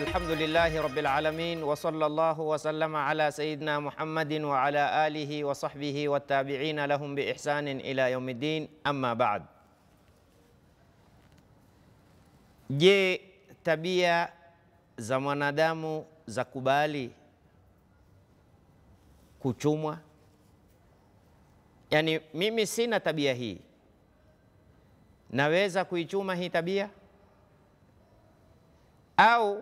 الحمد لله رب العالمين وصلى الله وسلم على سيدنا محمد وعلى آله وصحبه والتابعين لهم بإحسان إلى يوم الدين أما بعد جي تبيا زمان دامو زكبالي كتومة يعني ميمي سينا تبيا هي hii, كتومة هي تبيا أو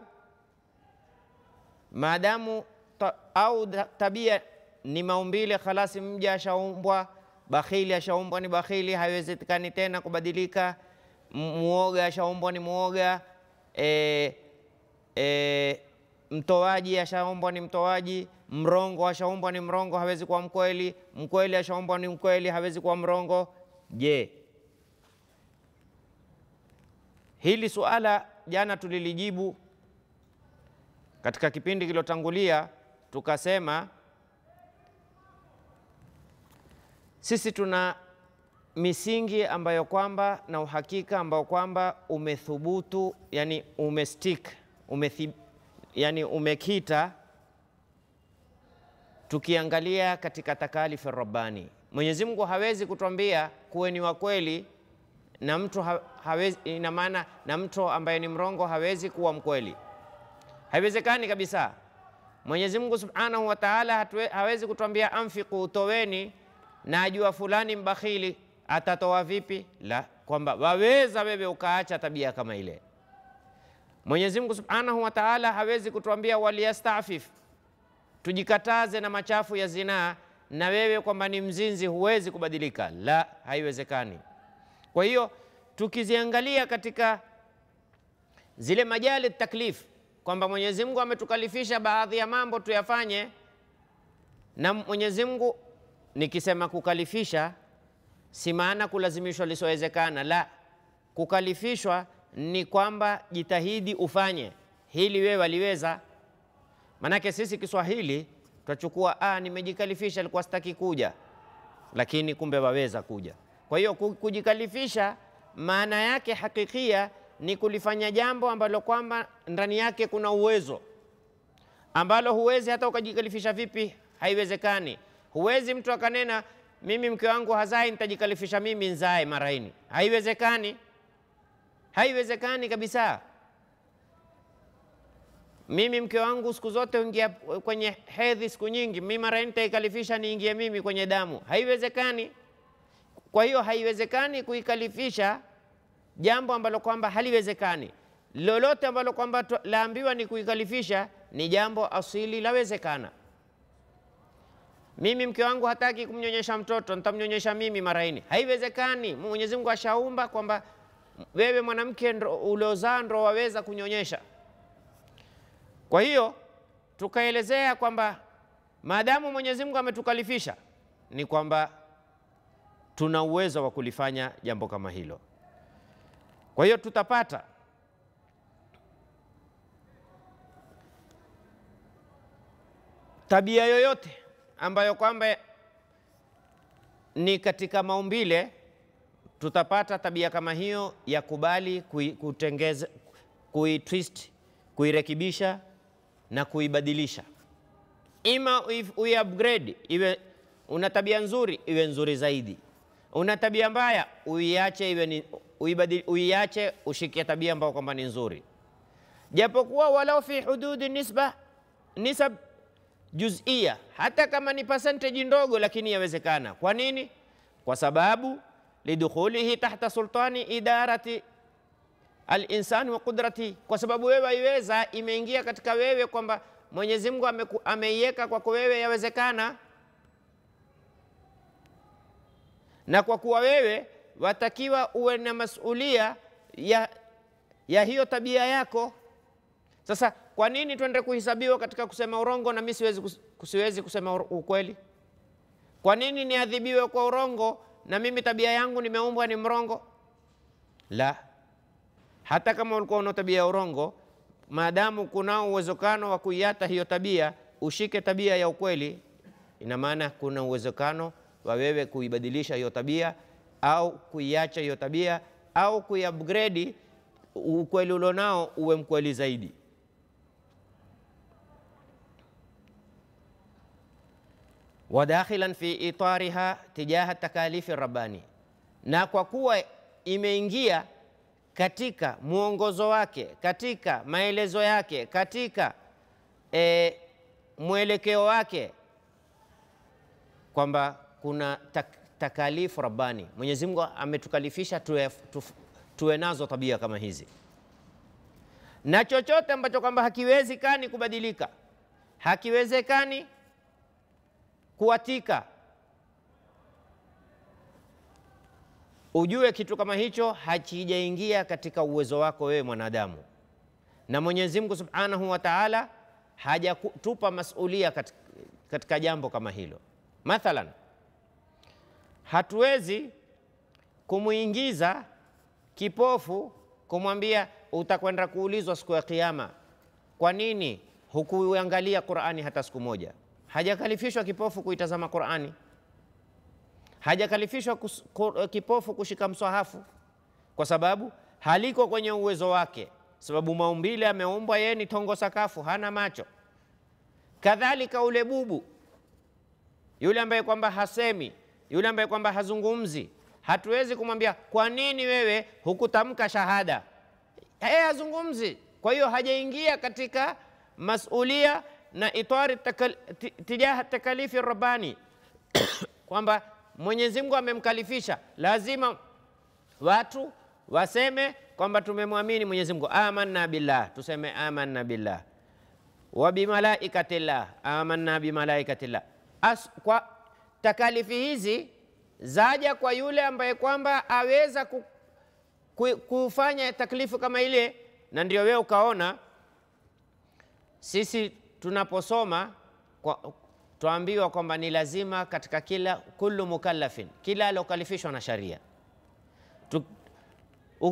maadamu ta, au tabia ni maumbile, khalasi mja ashaumbwa, bakhili ashaumbwa ni bakhili, haiwezekani tena kubadilika. Muoga ashaumbwa ni muoga. E, e, mtoaji ashaumbwa ni mtoaji, mrongo ashaumbwa ni mrongo, hawezi kuwa mkweli, mkweli ashaumbwa ni mkweli, hawezi kuwa mrongo. Je, hili suala jana tulilijibu katika kipindi kilotangulia tukasema sisi tuna misingi ambayo kwamba na uhakika ambao kwamba umethubutu, yani umestick, umethib, yani umekita, tukiangalia katika takalifu rabbani. Mwenyezi Mungu hawezi kutuambia ni wa kweli na mtu hawezi, ina maana na mtu ambaye ni mrongo hawezi kuwa mkweli. Haiwezekani kabisa. Mwenyezi Mungu Subhanahu wa Ta'ala hawezi kutuambia amfiku toweni, na ajua fulani mbakhili atatoa vipi? La, kwamba waweza wewe ukaacha tabia kama ile. Mwenyezi Mungu Subhanahu wa Ta'ala hawezi kutuambia waliastafif tujikataze na machafu ya zinaa, na wewe kwamba ni mzinzi huwezi kubadilika. La, haiwezekani. Kwa hiyo tukiziangalia katika zile majali taklif kwamba Mwenyezi Mungu ametukalifisha baadhi ya mambo tuyafanye, na Mwenyezi Mungu, nikisema kukalifisha, si maana kulazimishwa lisowezekana, la. Kukalifishwa ni kwamba jitahidi ufanye hili, wewe waliweza. Manake sisi Kiswahili tutachukua ah, nimejikalifisha, alikuwa sitaki kuja, lakini kumbe waweza kuja. Kwa hiyo kujikalifisha maana yake hakikia ni kulifanya jambo ambalo kwamba ndani yake kuna uwezo ambalo huwezi hata ukajikalifisha vipi, haiwezekani. Huwezi mtu akanena mimi mke wangu hazai, nitajikalifisha mimi nzae maraini. Haiwezekani, haiwezekani kabisa. Mimi mke wangu siku zote huingia kwenye hedhi siku nyingi, mimi maraini nitaikalifisha niingie mimi kwenye damu. Haiwezekani. Kwa hiyo haiwezekani kuikalifisha jambo ambalo kwamba haliwezekani. Lolote ambalo kwamba laambiwa ni kuikalifisha ni jambo asili lawezekana. Mimi mke wangu hataki kumnyonyesha mtoto, nitamnyonyesha mimi mara nne. Haiwezekani. Mwenyezi Mungu ashaumba kwamba wewe mwanamke uliozaa ndo waweza kunyonyesha. Kwa hiyo tukaelezea kwamba maadamu Mwenyezi Mungu ametukalifisha, ni kwamba tuna uwezo wa kulifanya jambo kama hilo. Kwa hiyo tutapata tabia yoyote ambayo kwamba ni katika maumbile, tutapata tabia kama hiyo ya kubali kutengeza, kuitwist, kuirekebisha na kuibadilisha, ima uiupgrade, iwe una tabia nzuri, iwe nzuri zaidi. Una tabia mbaya uiache iwe ni uibadili, uiache ushikie tabia ambayo kwamba ni nzuri, japokuwa walau fi hududi nisba nisab juzia, hata kama ni percentage ndogo, lakini yawezekana. Kwa nini? Kwa sababu lidukhulihi tahta sultani idarati alinsani wa qudrati, kwa sababu wewe waiweza, imeingia katika wewe kwamba Mwenyezi Mungu ameiweka kwako wewe, yawezekana na kwa kuwa wewe watakiwa uwe na masulia ya, ya hiyo tabia yako. Sasa kwa nini twende kuhesabiwa katika kusema urongo na mimi siwezi, kusiwezi kusema ukweli? Kwa nini niadhibiwe kwa urongo na mimi tabia yangu nimeumbwa ni mrongo? La, hata kama ulikuwa una tabia ya urongo, maadamu kunao uwezekano wa kuiata hiyo tabia, ushike tabia ya ukweli, ina maana kuna uwezekano wa wewe kuibadilisha hiyo tabia au kuiacha hiyo tabia au kuiupgrade ukweli ulionao uwe mkweli zaidi. wadakhilan fi itariha tijaha takalifi rabbani, na kwa kuwa imeingia katika mwongozo wake, katika maelezo yake, katika e, mwelekeo wake kwamba kuna tak, takalifu rabbani. Mwenyezi Mungu ametukalifisha tuwe, tu, tuwe nazo tabia kama hizi, na chochote ambacho kwamba hakiwezekani kubadilika, hakiwezekani kuwatika, ujue kitu kama hicho hakijaingia katika uwezo wako wewe mwanadamu, na Mwenyezi Mungu Subhanahu wa Ta'ala hajatupa masulia katika, katika jambo kama hilo mathalan Hatuwezi kumuingiza kipofu kumwambia utakwenda kuulizwa siku ya Kiyama, kwa nini hukuangalia Qur'ani hata siku moja? Hajakalifishwa kipofu kuitazama Qur'ani, hajakalifishwa kipofu kushika mswahafu, kwa sababu haliko kwenye uwezo wake, sababu maumbile ameumbwa yeye ni tongo sakafu, hana macho. Kadhalika ule bubu yule ambaye kwamba hasemi yule ambaye kwamba hazungumzi, hatuwezi kumwambia kwa nini wewe hukutamka shahada. Yeye hazungumzi, kwa hiyo hajaingia katika masulia na itwari tijaha takalifi rabbani kwamba Mwenyezi Mungu amemkalifisha, lazima watu waseme kwamba tumemwamini Mwenyezi Mungu, amanna billah, tuseme amanna billah wa bimalaikatillah, amanna bimalaikatillah as, kwa takalifi hizi zaja kwa yule ambaye kwamba aweza kufanya taklifu kama ile, na ndio wewe ukaona sisi tunaposoma kwa, tuambiwa kwamba ni lazima katika kila kullu mukallafin, kila alokalifishwa na sharia Tuk,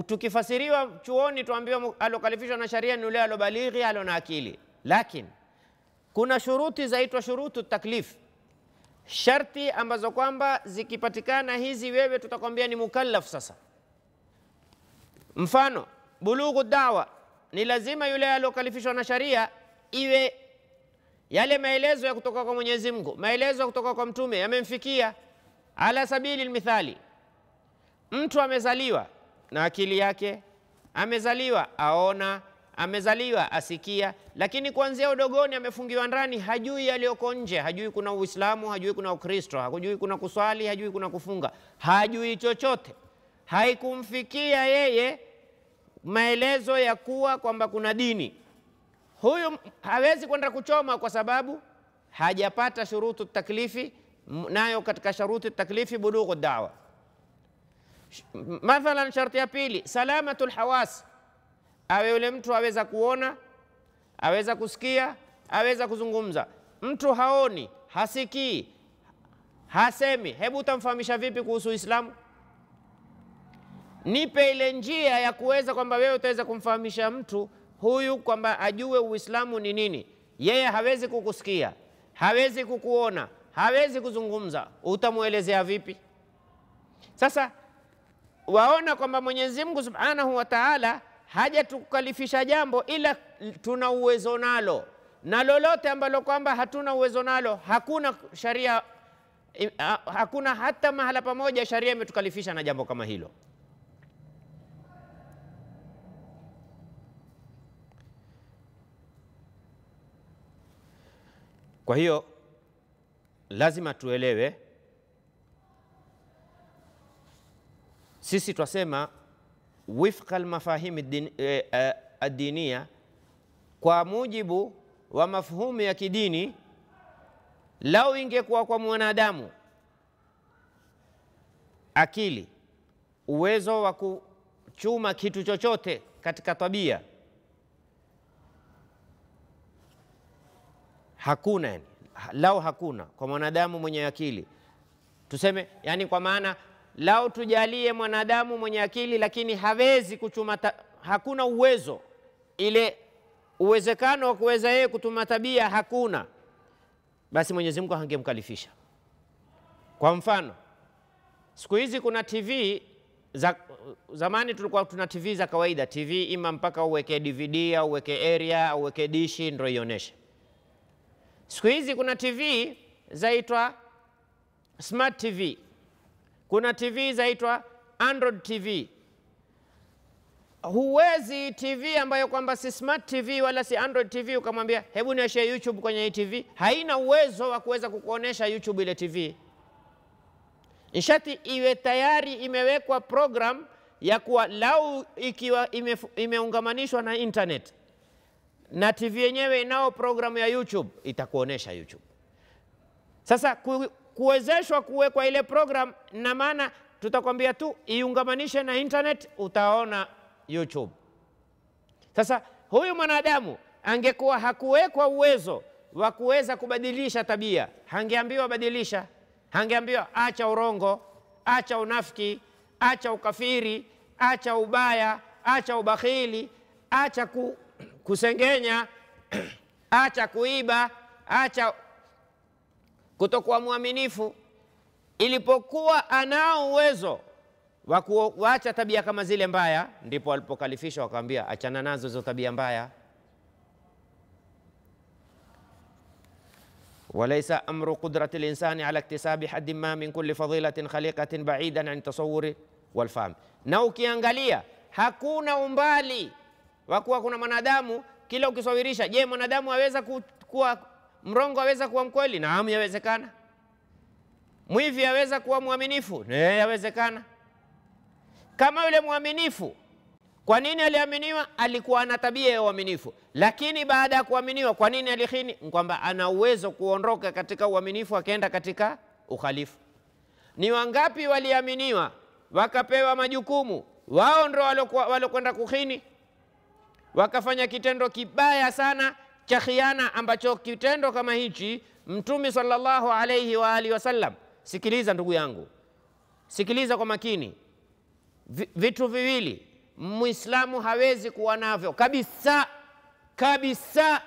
tukifasiriwa chuoni tuambiwa alokalifishwa na sharia ni yule alobalighi, alo na akili, lakini kuna shuruti zaitwa shurutu taklifu sharti ambazo kwamba zikipatikana hizi, wewe tutakwambia ni mukallaf sasa. Mfano, bulughu dawa ni lazima yule aliokalifishwa na sharia iwe yale maelezo ya kutoka kwa Mwenyezi Mungu, maelezo ya kutoka kwa mtume yamemfikia. Ala sabili lmithali, mtu amezaliwa na akili yake, amezaliwa aona amezaliwa asikia, lakini kuanzia udogoni amefungiwa ndani, hajui yaliyoko nje, hajui kuna Uislamu, hajui kuna Ukristo, hajui kuna kuswali, hajui kuna kufunga, hajui chochote. Haikumfikia yeye maelezo ya kuwa kwamba kuna dini. Huyu hawezi kwenda kuchoma kwa sababu hajapata shurutu taklifi, nayo katika sharuti taklifi bulughu dawa. Mathalan, sharti ya pili, salamatu lhawas awe yule mtu aweza kuona, aweza kusikia, aweza kuzungumza. Mtu haoni, hasikii, hasemi, hebu utamfahamisha vipi kuhusu Uislamu? Nipe ile njia ya kuweza kwamba wewe utaweza kumfahamisha mtu huyu kwamba ajue Uislamu ni nini. Yeye hawezi kukusikia, hawezi kukuona, hawezi kuzungumza, utamwelezea vipi? Sasa waona kwamba Mwenyezi Mungu Subhanahu wa Ta'ala hajatukalifisha jambo ila tuna uwezo nalo, na lolote ambalo kwamba hatuna uwezo nalo, hakuna sharia, hakuna hata mahala pamoja sharia imetukalifisha na jambo kama hilo. Kwa hiyo lazima tuelewe, sisi twasema wifqa almafahimi din, eh, eh, addinia, kwa mujibu wa mafhumu ya kidini. Lau ingekuwa kwa mwanadamu akili, uwezo wa kuchuma kitu chochote katika tabia hakuna, yani lau hakuna kwa mwanadamu mwenye akili tuseme, yani kwa maana lao tujalie mwanadamu mwenye akili, lakini hawezi kuchuma, hakuna uwezo, ile uwezekano wa kuweza yeye kutuma tabia hakuna, basi Mwenyezi Mungu hangemkalifisha. Kwa mfano, siku hizi kuna TV za, zamani tulikuwa tuna TV za kawaida, TV ima mpaka uweke DVD au uweke area au uweke dishi ndio ionyeshe. Siku hizi kuna TV zaitwa smart TV kuna TV zaitwa Android TV. Huwezi TV ambayo kwamba si smart TV wala si Android TV ukamwambia hebu niwashe YouTube kwenye hii TV, haina uwezo wa kuweza kukuonesha YouTube ile TV. Nishati iwe tayari imewekwa program ya kuwa lau ikiwa ime, imeungamanishwa na internet na TV yenyewe inao programu ya YouTube itakuonesha YouTube. Sasa kuwezeshwa kuwekwa ile program, na maana tutakwambia tu iungamanishe na internet, utaona YouTube. Sasa huyu mwanadamu angekuwa hakuwekwa uwezo wa kuweza kubadilisha tabia, hangeambiwa badilisha, hangeambiwa acha urongo, acha unafiki, acha ukafiri, acha ubaya, acha ubakhili, acha ku, kusengenya, acha kuiba, acha kutokuwa mwaminifu. Ilipokuwa anao uwezo wa kuacha tabia kama zile mbaya, ndipo alipokalifisha wakamwambia, achana nazo hizo tabia mbaya. walaisa amru qudrati linsani ala iktisabi hadi ma min kulli fadilatin khaliqatin baidan an tasawuri walfahmi. Na ukiangalia hakuna umbali wa kuwa kuna mwanadamu, kila ukisawirisha, je, mwanadamu aweza kuwa Mrongo aweza kuwa mkweli? Naam, yawezekana. Mwivi aweza kuwa mwaminifu? Eh, yawezekana. Kama yule mwaminifu, kwa nini aliaminiwa? Alikuwa ana tabia ya uaminifu, lakini baada ya kuaminiwa, kwa nini alihini? Kwamba ana uwezo kuondoka katika uaminifu akaenda katika ukhalifu. Ni wangapi waliaminiwa wakapewa majukumu, wao ndio walokwenda kuhini, wakafanya kitendo kibaya sana cha khiana ambacho kitendo kama hichi Mtume sallallahu alayhi wa alihi wasallam. Sikiliza ndugu yangu, sikiliza kwa makini, vitu viwili Muislamu hawezi kuwa navyo kabisa kabisa.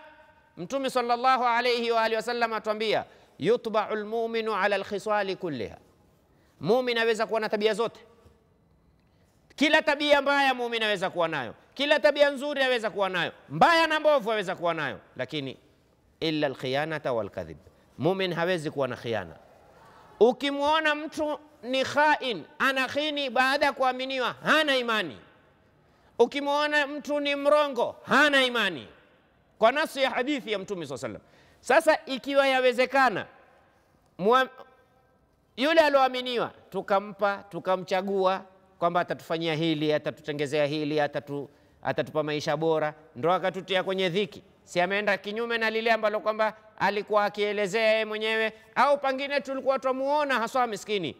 Mtume sallallahu alayhi wa alihi wasallam atuambia, yutba'u lmuminu ala lkhisali kulliha, mumin aweza kuwa na tabia zote kila tabia mbaya muumini aweza kuwa nayo, kila tabia nzuri aweza kuwa nayo, mbaya na mbovu aweza kuwa nayo, lakini illa alkhiyanata walkadhib, mumin hawezi kuwa na khiana. Ukimwona mtu ni khain, ana khini baada ya kuaminiwa, hana imani. Ukimwona mtu ni mrongo, hana imani, kwa nafsi ya hadithi ya Mtume swalla sallam. Sasa ikiwa yawezekana yule alioaminiwa tukampa tukamchagua kwamba atatufanyia hili, atatutengezea hili, atatu, atatupa maisha bora, ndo akatutia kwenye dhiki. Si ameenda kinyume na lile ambalo kwamba alikuwa akielezea yeye mwenyewe, au pengine tulikuwa twamuona haswa miskini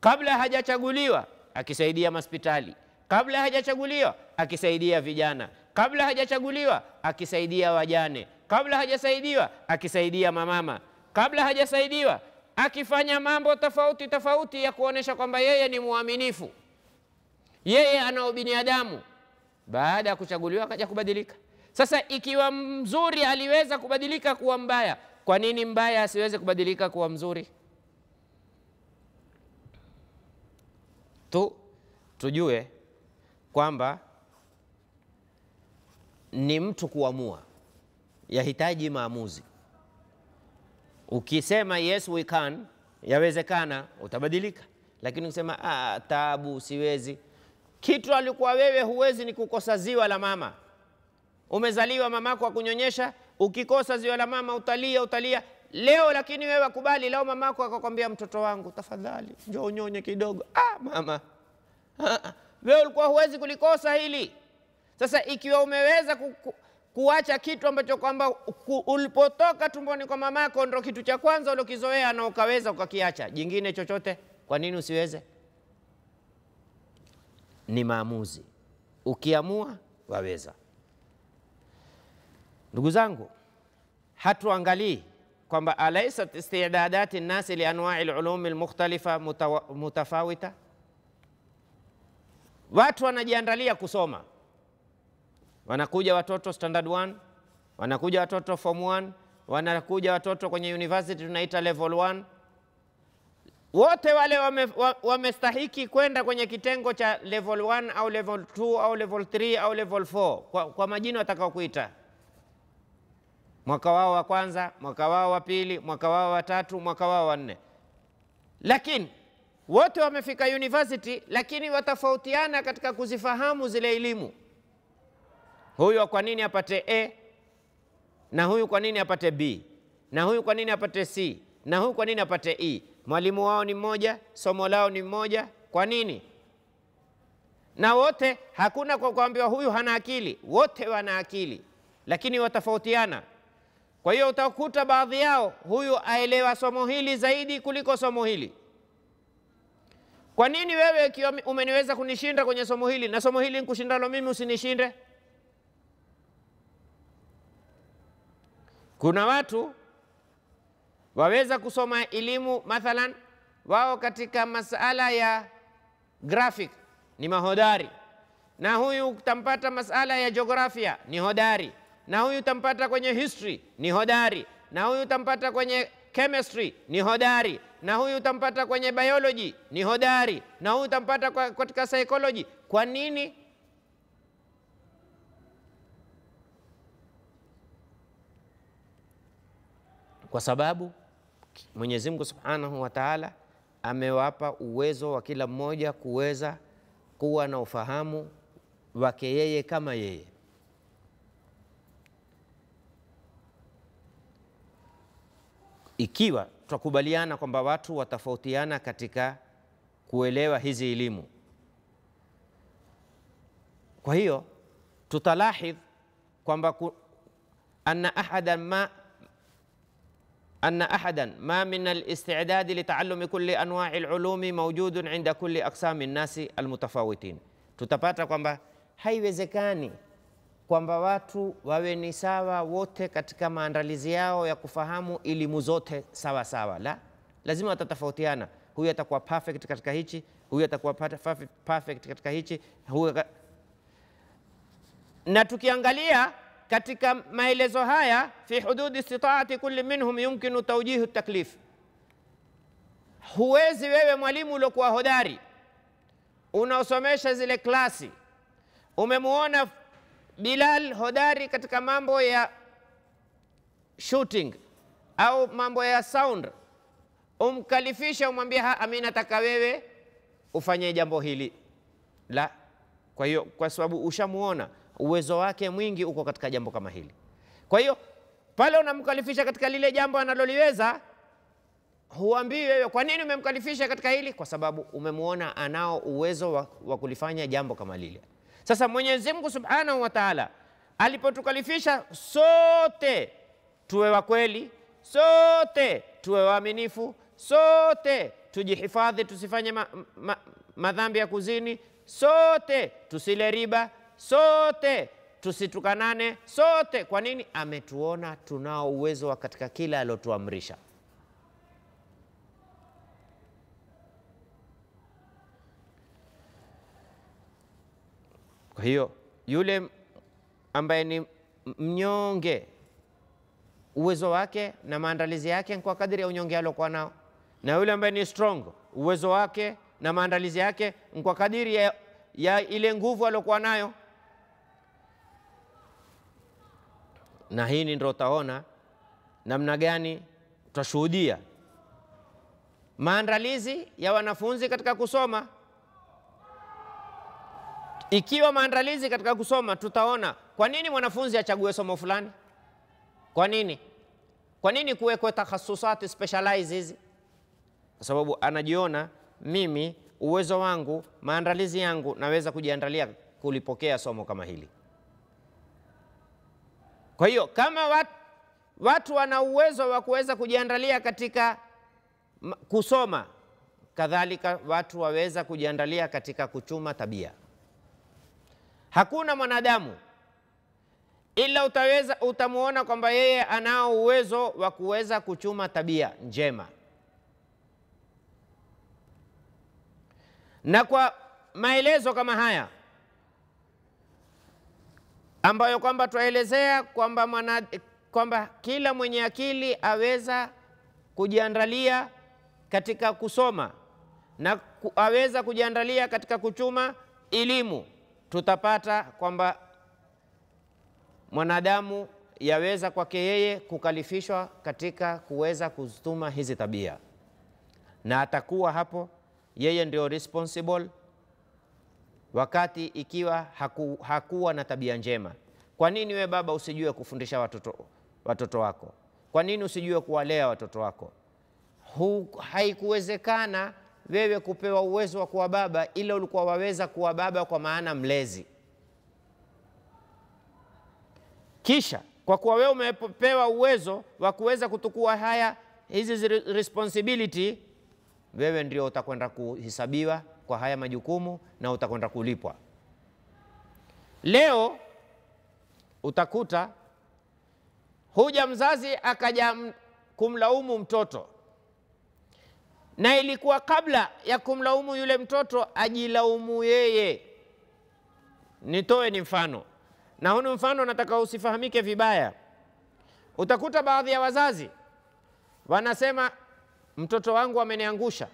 kabla hajachaguliwa akisaidia maspitali, kabla hajachaguliwa akisaidia vijana, kabla hajachaguliwa akisaidia wajane, kabla hajasaidiwa akisaidia mamama, kabla hajasaidiwa akifanya mambo tofauti tofauti ya kuonesha kwamba yeye ni mwaminifu yeye ana ubinadamu, baada ya kuchaguliwa akaja kubadilika. Sasa ikiwa mzuri aliweza kubadilika kuwa mbaya, kwa nini mbaya asiweze kubadilika kuwa mzuri? tu tujue kwamba ni mtu kuamua, yahitaji maamuzi. Ukisema yes we can, yawezekana, utabadilika. Lakini ukisema ah, taabu, siwezi kitu alikuwa wewe huwezi ni kukosa ziwa la mama. Umezaliwa mamako akunyonyesha, ukikosa ziwa la mama utalia, utalia leo. Lakini wewe wakubali leo, mamako akakwambia, mtoto wangu, tafadhali njoo unyonye kidogo. Ah, mama, ah, ah. wewe ulikuwa huwezi kulikosa hili. Sasa ikiwa umeweza kuku, kuacha kitu ambacho kwamba ulipotoka tumboni kwa mamako ndo kitu cha kwanza ulokizoea na ukaweza ukakiacha, jingine chochote, kwa nini usiweze? ni maamuzi, ukiamua waweza. Ndugu zangu, hatuangalii kwamba alaisat istidadati nnasi lianwai lulumi lmukhtalifa mutafawita. Watu wanajiandalia kusoma, wanakuja watoto standard 1, wanakuja watoto form 1, wanakuja watoto kwenye university tunaita level 1 wote wale wamestahiki wame kwenda kwenye kitengo cha level 1 au level 2 au level 3 au level 4 kwa, kwa majina watakao kuita mwaka wao wa kwanza, mwaka wao wa pili, mwaka wao wa tatu, mwaka wao wa nne, lakini wote wamefika university, lakini watafautiana katika kuzifahamu zile elimu. Huyu kwa nini apate A na huyu kwa nini apate B na huyu kwa nini apate C na huyu kwa nini apate E mwalimu wao ni mmoja, somo lao ni mmoja. Kwa nini? Na wote hakuna kwa kuambiwa huyu hana akili, wote wana akili, lakini watofautiana. Kwa hiyo utakuta baadhi yao, huyu aelewa somo hili zaidi kuliko somo hili. Kwa nini wewe ikiwa umeniweza kunishinda kwenye somo hili na somo hili nikushindalo mimi usinishinde? Kuna watu waweza kusoma elimu mathalan, wao katika masala ya graphic ni mahodari, na huyu utampata masala ya jiografia ni hodari, na huyu utampata kwenye history ni hodari, na huyu utampata kwenye chemistry ni hodari, na huyu utampata kwenye biology ni hodari, na huyu utampata katika psychology. Kwa nini? Kwa sababu Mwenyezi Mungu Subhanahu wa Ta'ala amewapa uwezo wa kila mmoja kuweza kuwa na ufahamu wake yeye kama yeye. Ikiwa tutakubaliana kwamba watu watafautiana katika kuelewa hizi elimu, kwa hiyo tutalahidh kwamba ku, anna ahadan ma anna ahadan ma min al-istidadi litaallumi kulli anwa'i al-ulumi mawjudun inda kulli aqsami nasi almutafawitin, tutapata kwamba haiwezekani kwamba watu wawe ni sawa wote katika maandalizi yao ya kufahamu elimu zote sawa sawa. La, lazima watatofautiana. Huyu atakuwa perfect katika hichi, huyu atakuwa perfect katika hichi, huyu. Na tukiangalia katika maelezo haya fi hududi istitaati kulli minhum yumkinu taujihu taklif, huwezi wewe mwalimu uliokuwa hodari unaosomesha zile klasi, umemwona Bilal hodari katika mambo ya shooting au mambo ya sound, umkalifisha umwambia, mimi nataka wewe ufanye jambo hili la. Kwa hiyo kwa sababu ushamuona uwezo wake mwingi uko katika jambo kama hili. Kwa hiyo pale unamkalifisha katika lile jambo analoliweza, huambii wewe kwa nini umemkalifisha katika hili, kwa sababu umemwona anao uwezo wa, wa kulifanya jambo kama lile. Sasa Mwenyezi Mungu Subhanahu wa Ta'ala alipotukalifisha sote tuwe wa kweli, sote tuwe waaminifu, sote tujihifadhi, tusifanye madhambi ma, ma, madhambi ya kuzini, sote tusile riba sote, tusitukanane sote. Kwa nini? Ametuona tunao uwezo wa katika kila aliotuamrisha. Kwa hiyo yule ambaye ni mnyonge, uwezo wake na maandalizi yake kwa kadiri ya unyonge aliokuwa nao, na yule ambaye ni strong, uwezo wake na maandalizi yake kwa kadiri ya, ya ile nguvu aliokuwa nayo. na ni ndio utaona namna gani tutashuhudia maandalizi ya wanafunzi katika kusoma. Ikiwa maandalizi katika kusoma, tutaona kwa nini mwanafunzi achague somo fulani. Kwa nini? Kwa nini kuwekwe takhasusati specialize hizi? Kwa sababu anajiona mimi, uwezo wangu, maandalizi yangu, naweza kujiandalia kulipokea somo kama hili. Kwa hiyo kama watu, watu wana uwezo wa kuweza kujiandalia katika kusoma, kadhalika watu waweza kujiandalia katika kuchuma tabia. Hakuna mwanadamu ila utaweza utamwona kwamba yeye anao uwezo wa kuweza kuchuma tabia njema, na kwa maelezo kama haya ambayo kwamba twaelezea kwamba mwana kwamba kila mwenye akili aweza kujiandalia katika kusoma na ku, aweza kujiandalia katika kuchuma elimu, tutapata kwamba mwanadamu yaweza kwake yeye kukalifishwa katika kuweza kuzituma hizi tabia, na atakuwa hapo yeye ndio responsible wakati ikiwa haku, hakuwa na tabia njema. Kwa nini we baba usijue kufundisha watoto, watoto wako? Kwa nini usijue kuwalea watoto wako? Haikuwezekana wewe kupewa uwezo wa kuwa baba, ila ulikuwa waweza kuwa baba kwa maana mlezi. Kisha kwa kuwa wewe umepewa uwezo wa kuweza kutukua haya hizi responsibility, wewe ndio utakwenda kuhesabiwa kwa haya majukumu na utakwenda kulipwa. Leo utakuta huja mzazi akaja kumlaumu mtoto, na ilikuwa kabla ya kumlaumu yule mtoto ajilaumu yeye. Nitoe ni mfano, na huu ni mfano, nataka usifahamike vibaya. Utakuta baadhi ya wazazi wanasema, mtoto wangu ameniangusha,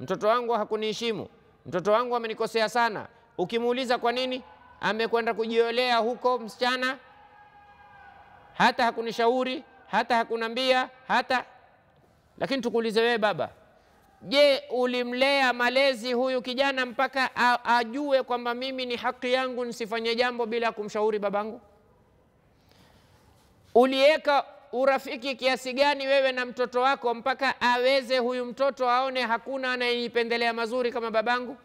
mtoto wangu hakuniheshimu, mtoto wangu amenikosea sana. Ukimuuliza kwa nini, amekwenda kujiolea huko msichana, hata hakunishauri, hata hakunambia, hata lakini tukuulize wewe baba, je, ulimlea malezi huyu kijana mpaka ajue kwamba mimi ni haki yangu nisifanye jambo bila kumshauri babangu? Uliweka urafiki kiasi gani wewe na mtoto wako mpaka aweze huyu mtoto aone hakuna anayenipendelea mazuri kama babangu?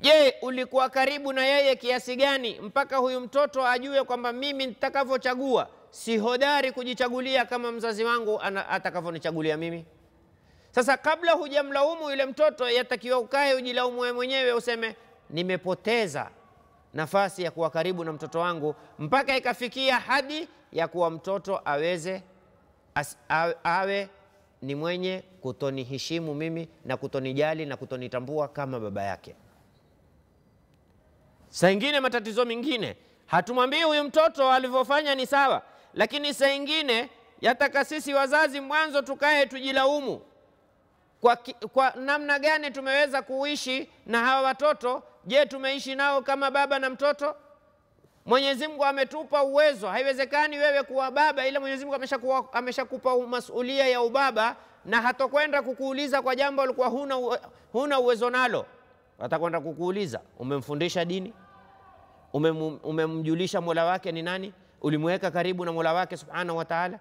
Je, ulikuwa karibu na yeye kiasi gani mpaka huyu mtoto ajue kwamba mimi nitakavyochagua si hodari kujichagulia kama mzazi wangu atakavyonichagulia mimi? Sasa kabla hujamlaumu yule mtoto, yatakiwa ukae ujilaumu wewe mwenyewe, useme nimepoteza nafasi ya kuwa karibu na mtoto wangu mpaka ikafikia hadi ya kuwa mtoto aweze as, awe ni mwenye kutoniheshimu mimi na kutonijali na kutonitambua kama baba yake. Saa ingine matatizo mengine hatumwambii huyu mtoto alivyofanya ni sawa, lakini saa ingine yataka sisi wazazi mwanzo tukae tujilaumu kwa, kwa namna gani tumeweza kuishi na hawa watoto. Je, tumeishi nao kama baba na mtoto? Mwenyezi Mungu ametupa uwezo, haiwezekani wewe kuwa baba ila Mwenyezi Mungu ameshakupa amesha masulia ya ubaba, na hatokwenda kukuuliza kwa jambo alikuwa huna, huna uwezo nalo. Atakwenda kukuuliza umemfundisha dini, umemjulisha mola wake ni nani, ulimweka karibu na mola wake subhanahu wa taala.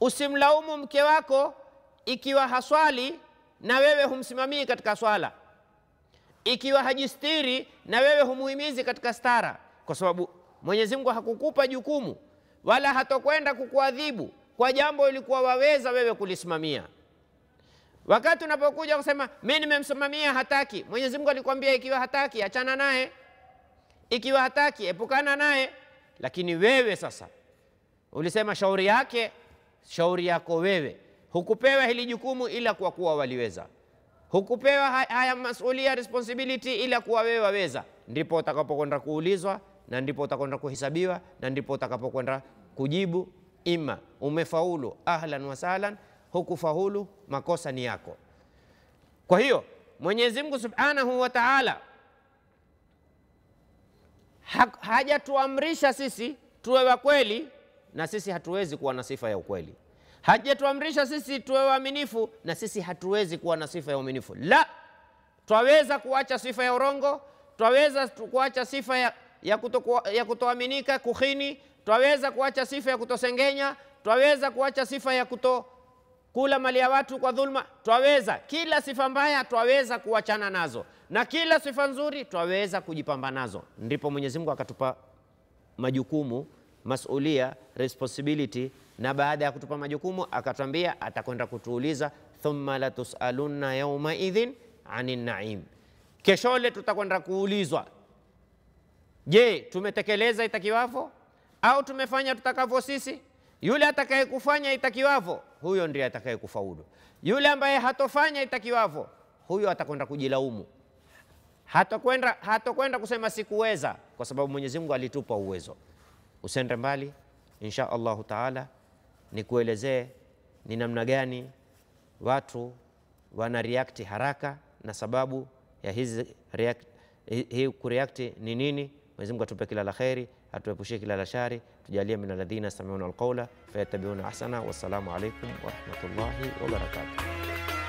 Usimlaumu mke wako ikiwa haswali na wewe humsimamii katika swala, ikiwa hajistiri na wewe humuhimizi katika stara, kwa sababu Mwenyezi Mungu hakukupa jukumu wala hatokwenda kukuadhibu kwa jambo ulikuwa waweza wewe kulisimamia. Wakati unapokuja kusema mimi nimemsimamia hataki, Mwenyezi Mungu alikwambia ikiwa hataki achana naye, ikiwa hataki epukana naye. Lakini wewe sasa ulisema shauri yake, shauri yako wewe. Hukupewa hili jukumu ila kwa kuwa waliweza, hukupewa haya masulia responsibility ila kuwa wewe waweza, ndipo utakapokwenda kuulizwa na ndipo utakwenda kuhesabiwa na ndipo utakapokwenda kujibu, ima umefaulu ahlan wasahlan, hukufaulu makosa ni yako. Kwa hiyo Mwenyezi Mungu Subhanahu wa Ta'ala ha hajatuamrisha sisi tuwe wa kweli na sisi hatuwezi kuwa na sifa ya ukweli. Hajatuamrisha sisi tuwe waaminifu na sisi hatuwezi kuwa na sifa ya uaminifu. La, twaweza kuacha sifa ya urongo, twaweza kuacha sifa ya ya, kuto, ya kutoaminika kuhini, twaweza kuacha sifa ya kutosengenya, twaweza kuacha sifa ya kuto kula mali ya watu kwa dhulma, twaweza kila sifa mbaya, twaweza kuachana nazo, na kila sifa nzuri twaweza kujipamba nazo. Ndipo Mwenyezi Mungu akatupa majukumu, masulia, responsibility, na baada ya kutupa majukumu akatwambia atakwenda kutuuliza, thumma latusalunna yaumaidhin anin naim, keshole tutakwenda kuulizwa Je, tumetekeleza itakiwavo au tumefanya tutakavyo sisi? Yule atakayekufanya itakiwavo huyo ndiye atakayekufaulu. Yule ambaye hatofanya itakiwavo huyo atakwenda kujilaumu. hatokwenda hatakwenda kusema sikuweza, kwa sababu Mwenyezi Mungu alitupa uwezo. Usende mbali, insha Allahu taala nikuelezee ni namna gani watu wana react haraka na sababu ya hizi react, hii kureact ni nini Mwenyezi Mungu atupe kila la kheri, atuepushie kila la shari, tujalie min alladhina yastami'una alqaula fayattabi'una ahsana. Wassalamu alaikum warahmatullahi wabarakatuh.